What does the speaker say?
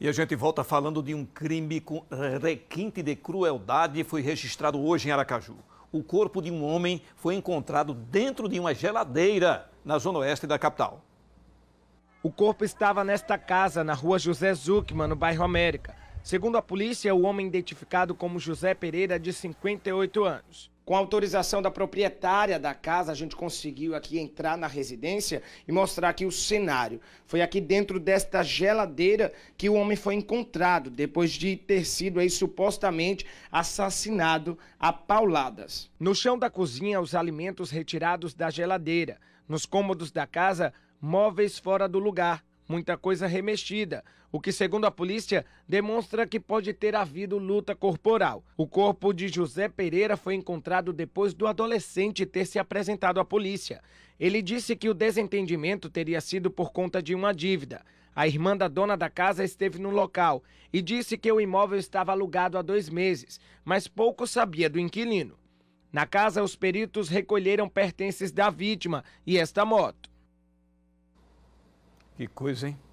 E a gente volta falando de um crime com requinte de crueldade foi registrado hoje em Aracaju. O corpo de um homem foi encontrado dentro de uma geladeira na zona oeste da capital. O corpo estava nesta casa, na rua José Zuckman, no bairro América. Segundo a polícia, o homem identificado como José Pereira, de 58 anos com autorização da proprietária da casa, a gente conseguiu aqui entrar na residência e mostrar aqui o cenário. Foi aqui dentro desta geladeira que o homem foi encontrado, depois de ter sido aí supostamente assassinado a pauladas. No chão da cozinha, os alimentos retirados da geladeira. Nos cômodos da casa, móveis fora do lugar muita coisa remexida, o que, segundo a polícia, demonstra que pode ter havido luta corporal. O corpo de José Pereira foi encontrado depois do adolescente ter se apresentado à polícia. Ele disse que o desentendimento teria sido por conta de uma dívida. A irmã da dona da casa esteve no local e disse que o imóvel estava alugado há dois meses, mas pouco sabia do inquilino. Na casa, os peritos recolheram pertences da vítima e esta moto. Que coisa, hein?